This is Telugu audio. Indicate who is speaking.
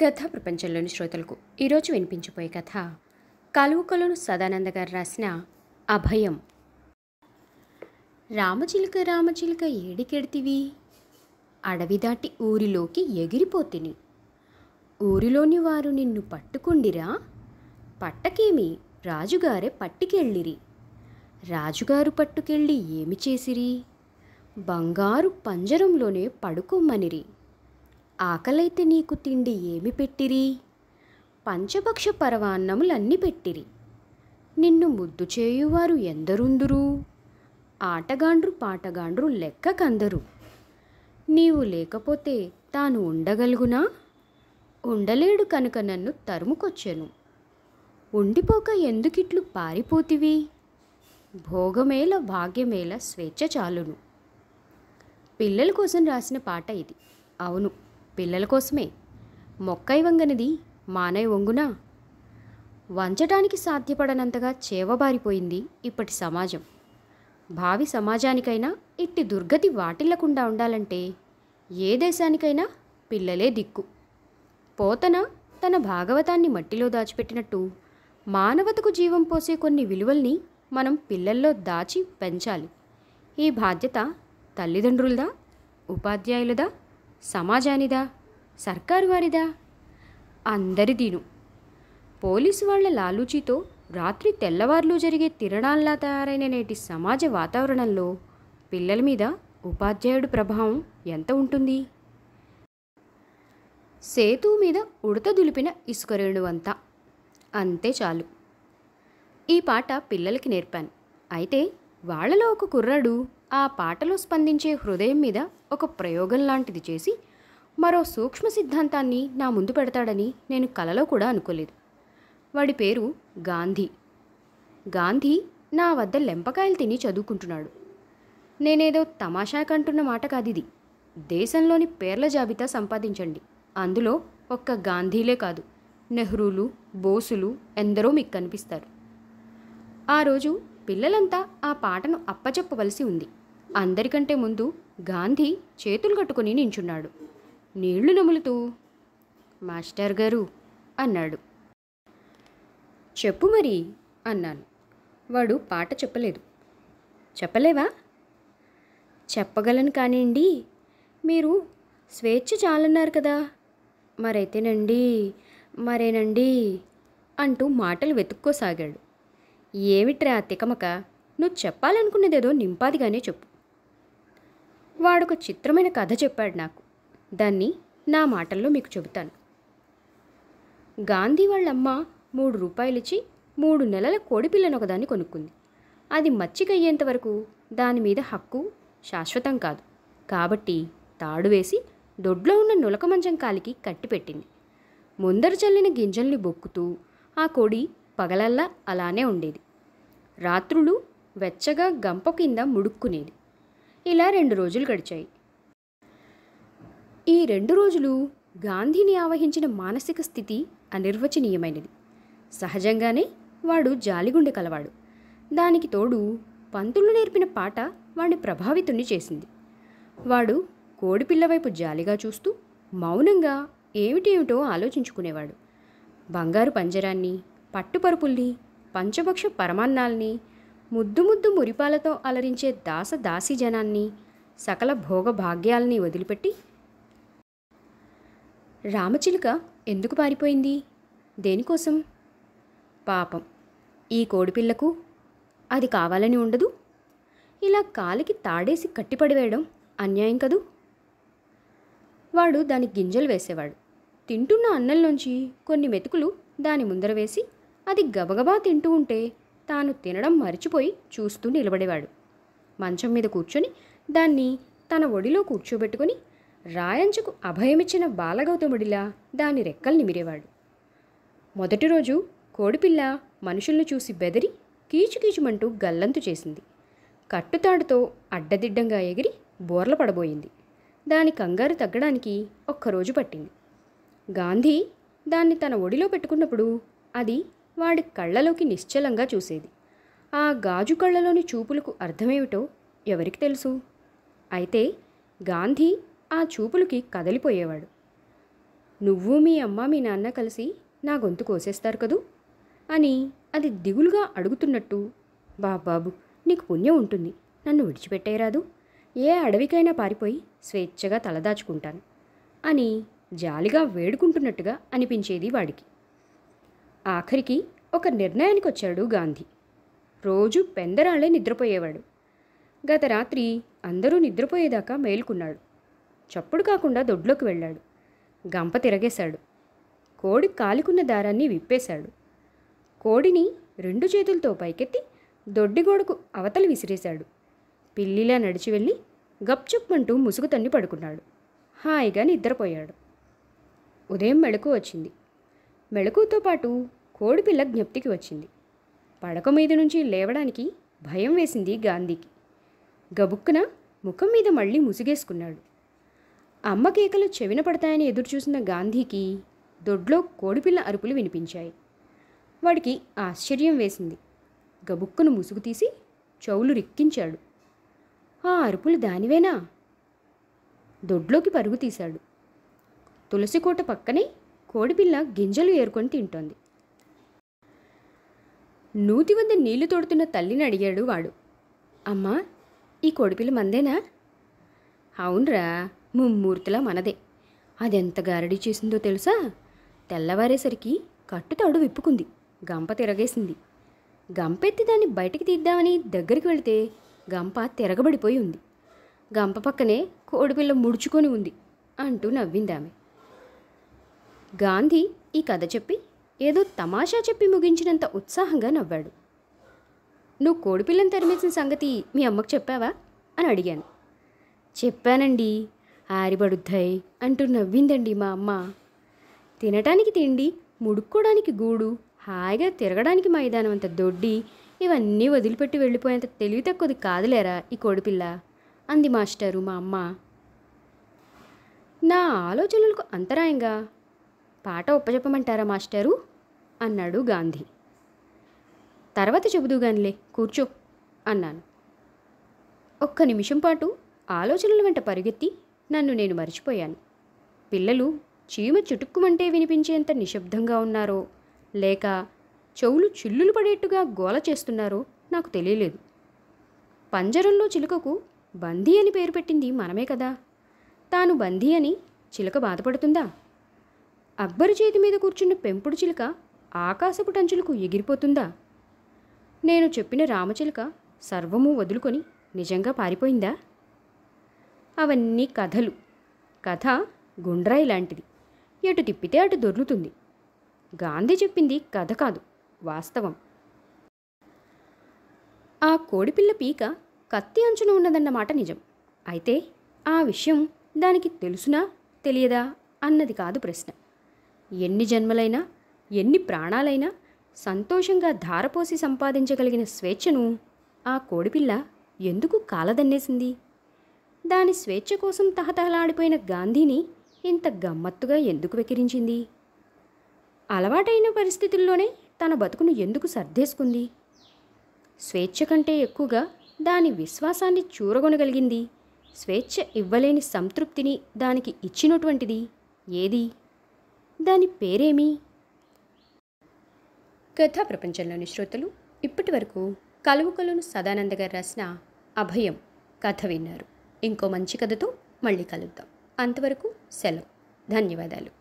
Speaker 1: కథ ప్రపంచంలోని శ్రోతలకు ఈరోజు వినిపించిపోయే కథ కలువుకలను సదానంద గారు రాసిన అభయం రామచిలుక రామచిలుక ఏడికెడితివి అడవి దాటి ఊరిలోకి ఎగిరిపోతిని ఊరిలోని వారు నిన్ను పట్టుకుండిరా పట్టకేమి రాజుగారే పట్టుకెళ్ళిరి రాజుగారు పట్టుకెళ్ళి ఏమి చేసిరి బంగారు పంజరంలోనే పడుకోమ్మనిరి ఆకలైతే నీకు తిండి ఏమి పెట్టిరి పంచభక్ష పరవాన్నములన్నీ పెట్టిరి నిన్ను ముద్దు చేయువారు ఎందరుందురు ఆటగాండ్రు పాటగాండ్రు లెక్క కందరు నీవు లేకపోతే తాను ఉండగలుగునా ఉండలేడు కనుక నన్ను తరుముకొచ్చెను ఉండిపోక ఎందుకిట్లు పారిపోతివి భోగమేల భాగ్యమేల స్వేచ్ఛ చాలును పిల్లల కోసం రాసిన పాట ఇది అవును పిల్లల కోసమే మొక్కై వంగనిది మానై వంగునా వంచటానికి సాధ్యపడనంతగా చేవబారిపోయింది ఇప్పటి సమాజం భావి సమాజానికైనా ఇట్టి దుర్గతి వాటిల్లకుండా ఉండాలంటే ఏ దేశానికైనా పిల్లలే దిక్కు పోతన తన భాగవతాన్ని మట్టిలో దాచిపెట్టినట్టు మానవతకు జీవం పోసే కొన్ని విలువల్ని మనం పిల్లల్లో దాచి పెంచాలి ఈ బాధ్యత తల్లిదండ్రులదా ఉపాధ్యాయులదా సమాజానిదా సర్కారు వారిదా అందరిదీను పోలీసు వాళ్ల లాలూచీతో రాత్రి తెల్లవార్లు జరిగే తిరణాల్లా తయారైన నేటి సమాజ వాతావరణంలో పిల్లల మీద ఉపాధ్యాయుడు ప్రభావం ఎంత ఉంటుంది సేతు మీద ఉడత దులిపిన అంతా అంతే చాలు ఈ పాట పిల్లలకి నేర్పాను అయితే వాళ్ళలో ఒక కుర్రాడు ఆ పాటలు స్పందించే హృదయం మీద ఒక ప్రయోగం లాంటిది చేసి మరో సూక్ష్మ సిద్ధాంతాన్ని నా ముందు పెడతాడని నేను కలలో కూడా అనుకోలేదు వాడి పేరు గాంధీ గాంధీ నా వద్ద లెంపకాయలు తిని చదువుకుంటున్నాడు నేనేదో తమాషా కంటున్న మాట ఇది దేశంలోని పేర్ల జాబితా సంపాదించండి అందులో ఒక్క గాంధీలే కాదు నెహ్రూలు బోసులు ఎందరో మీకు కనిపిస్తారు ఆ రోజు పిల్లలంతా ఆ పాటను అప్పచెప్పవలసి ఉంది అందరికంటే ముందు గాంధీ చేతులు కట్టుకుని నించున్నాడు నీళ్లు నములుతూ మాస్టర్ గారు అన్నాడు చెప్పు మరి అన్నాను వాడు పాట చెప్పలేదు చెప్పలేవా చెప్పగలను కానివ్వండి మీరు స్వేచ్ఛ చాలన్నారు కదా మరైతేనండి మరేనండి అంటూ మాటలు వెతుక్కోసాగాడు ఏమిట్రా తికమక నువ్వు చెప్పాలనుకున్నదేదో నింపాదిగానే చెప్పు వాడొక చిత్రమైన కథ చెప్పాడు నాకు దాన్ని నా మాటల్లో మీకు చెబుతాను గాంధీ వాళ్ళమ్మ మూడు రూపాయలిచ్చి మూడు నెలల కోడిపిల్లను ఒకదాన్ని కొనుక్కుంది అది మచ్చికయ్యేంత వరకు దాని మీద హక్కు శాశ్వతం కాదు కాబట్టి తాడు వేసి దొడ్లో ఉన్న నులక మంచం కాలికి కట్టిపెట్టింది ముందర చల్లిన గింజల్ని బొక్కుతూ ఆ కోడి పగలల్లా అలానే ఉండేది రాత్రులు వెచ్చగా గంప కింద ముడుక్కునేది ఇలా రెండు రోజులు గడిచాయి ఈ రెండు రోజులు గాంధీని ఆవహించిన మానసిక స్థితి అనిర్వచనీయమైనది సహజంగానే వాడు జాలిగుండె కలవాడు దానికి తోడు పంతులు నేర్పిన పాట వాడిని ప్రభావితుణ్ణి చేసింది వాడు కోడిపిల్ల వైపు జాలిగా చూస్తూ మౌనంగా ఏమిటేమిటో ఆలోచించుకునేవాడు బంగారు పంజరాన్ని పట్టుపరుపుల్ని పంచభక్ష పరమాన్నాల్ని ముద్దు ముద్దు మురిపాలతో అలరించే దాస దాసి జనాన్ని సకల భోగభాగ్యాల్ని వదిలిపెట్టి రామచిలుక ఎందుకు పారిపోయింది దేనికోసం పాపం ఈ కోడిపిల్లకు అది కావాలని ఉండదు ఇలా కాలికి తాడేసి కట్టిపడివేయడం అన్యాయం కదూ వాడు దానికి గింజలు వేసేవాడు తింటున్న అన్నంలోంచి కొన్ని మెతుకులు దాని ముందర వేసి అది గబగబా తింటూ ఉంటే తాను తినడం మర్చిపోయి చూస్తూ నిలబడేవాడు మంచం మీద కూర్చొని దాన్ని తన ఒడిలో కూర్చోబెట్టుకుని రాయంచుకు అభయమిచ్చిన బాలగౌతముడిలా దాని రెక్కలు నిమిరేవాడు మొదటి రోజు కోడిపిల్ల మనుషుల్ని చూసి బెదిరి కీచుకీచుమంటూ గల్లంతు చేసింది కట్టుతాడుతో అడ్డదిడ్డంగా ఎగిరి బోర్ల పడబోయింది దాని కంగారు తగ్గడానికి ఒక్కరోజు పట్టింది గాంధీ దాన్ని తన ఒడిలో పెట్టుకున్నప్పుడు అది వాడి కళ్ళలోకి నిశ్చలంగా చూసేది ఆ గాజు కళ్ళలోని చూపులకు అర్థమేమిటో ఎవరికి తెలుసు అయితే గాంధీ ఆ చూపులకి కదలిపోయేవాడు నువ్వు మీ అమ్మ మీ నాన్న కలిసి నా గొంతు కోసేస్తారు కదూ అని అది దిగులుగా అడుగుతున్నట్టు బాబాబు నీకు పుణ్యం ఉంటుంది నన్ను విడిచిపెట్టేరాదు ఏ అడవికైనా పారిపోయి స్వేచ్ఛగా తలదాచుకుంటాను అని జాలిగా వేడుకుంటున్నట్టుగా అనిపించేది వాడికి ఆఖరికి ఒక నిర్ణయానికి వచ్చాడు గాంధీ రోజు పెందరాళ్లే నిద్రపోయేవాడు గత రాత్రి అందరూ నిద్రపోయేదాకా మేలుకున్నాడు చప్పుడు కాకుండా దొడ్లోకి వెళ్ళాడు గంప తిరగేశాడు కోడి కాలుకున్న దారాన్ని విప్పేశాడు కోడిని రెండు చేతులతో పైకెత్తి దొడ్డిగోడకు అవతలి విసిరేశాడు పిల్లిలా నడిచి వెళ్ళి గప్చుప్మంటూ ముసుగు తన్ని పడుకున్నాడు హాయిగా నిద్రపోయాడు ఉదయం మెళకు వచ్చింది మెళకుతో పాటు కోడిపిల్ల జ్ఞప్తికి వచ్చింది పడక మీద నుంచి లేవడానికి భయం వేసింది గాంధీకి గబుక్కున ముఖం మీద మళ్ళీ ముసుగేసుకున్నాడు అమ్మ కేకలు చెవిన పడతాయని ఎదురుచూసిన గాంధీకి దొడ్లో కోడిపిల్ల అరుపులు వినిపించాయి వాడికి ఆశ్చర్యం వేసింది గబుక్కును ముసుగు తీసి చెవులు రిక్కించాడు ఆ అరుపులు దానివేనా దొడ్లోకి పరుగు తీశాడు తులసికోట పక్కనే కోడిపిల్ల గింజలు ఏరుకొని తింటోంది నూతి వద్ద నీళ్లు తోడుతున్న తల్లిని అడిగాడు వాడు అమ్మా ఈ కోడిపిల్ల మందేనా అవునరా ముమ్మూర్తిలా మనదే అదెంత గారడీ చేసిందో తెలుసా తెల్లవారేసరికి కట్టుతాడు విప్పుకుంది గంప తిరగేసింది గంపెత్తి దాన్ని బయటికి తీద్దామని దగ్గరికి వెళితే గంప తిరగబడిపోయి ఉంది గంప పక్కనే కోడిపిల్ల ముడుచుకొని ఉంది అంటూ నవ్విందామె గాంధీ ఈ కథ చెప్పి ఏదో తమాషా చెప్పి ముగించినంత ఉత్సాహంగా నవ్వాడు నువ్వు కోడిపిల్లని తరిమేసిన సంగతి మీ అమ్మకు చెప్పావా అని అడిగాను చెప్పానండి ఆరిబడుద్దాయి అంటూ నవ్విందండి మా అమ్మ తినటానికి తిండి ముడుక్కోవడానికి గూడు హాయిగా తిరగడానికి మైదానం అంత దొడ్డి ఇవన్నీ వదిలిపెట్టి వెళ్ళిపోయేంత తెలివి తక్కువది కాదులేరా ఈ కోడిపిల్ల అంది మాస్టారు మా అమ్మ నా ఆలోచనలకు అంతరాయంగా పాట ఒప్పచెప్పమంటారా మాస్టరు అన్నాడు గాంధీ తర్వాత చెబుదుగానిలే కూర్చో అన్నాను ఒక్క నిమిషం పాటు ఆలోచనల వెంట పరిగెత్తి నన్ను నేను మర్చిపోయాను పిల్లలు చీమ చుటుక్కుమంటే వినిపించేంత నిశ్శబ్దంగా ఉన్నారో లేక చెవులు చిల్లులు పడేట్టుగా గోల చేస్తున్నారో నాకు తెలియలేదు పంజరంలో చిలుకకు బందీ అని పేరు పెట్టింది మనమే కదా తాను బందీ అని చిలుక బాధపడుతుందా అక్బరు చేతి మీద కూర్చున్న పెంపుడు చిలుక ఆకాశపు టంచులకు ఎగిరిపోతుందా నేను చెప్పిన రామచిలుక సర్వము వదులుకొని నిజంగా పారిపోయిందా అవన్నీ కథలు కథ గుండ్రాయి లాంటిది ఎటు తిప్పితే అటు దొర్లుతుంది గాంధీ చెప్పింది కథ కాదు వాస్తవం ఆ కోడిపిల్ల పీక కత్తి అంచున ఉన్నదన్నమాట నిజం అయితే ఆ విషయం దానికి తెలుసునా తెలియదా అన్నది కాదు ప్రశ్న ఎన్ని జన్మలైనా ఎన్ని ప్రాణాలైనా సంతోషంగా ధారపోసి సంపాదించగలిగిన స్వేచ్ఛను ఆ కోడిపిల్ల ఎందుకు కాలదన్నేసింది దాని స్వేచ్ఛ కోసం తహతహలాడిపోయిన గాంధీని ఇంత గమ్మత్తుగా ఎందుకు వెకిరించింది అలవాటైన పరిస్థితుల్లోనే తన బతుకును ఎందుకు సర్దేసుకుంది స్వేచ్ఛ కంటే ఎక్కువగా దాని విశ్వాసాన్ని చూరగొనగలిగింది స్వేచ్ఛ ఇవ్వలేని సంతృప్తిని దానికి ఇచ్చినటువంటిది ఏది దాని పేరేమి కథా ప్రపంచంలోని శ్రోతలు ఇప్పటి వరకు కలువుకలను సదానంద గారు రాసిన అభయం కథ విన్నారు ఇంకో మంచి కథతో మళ్ళీ కలుద్దాం అంతవరకు సెలవు ధన్యవాదాలు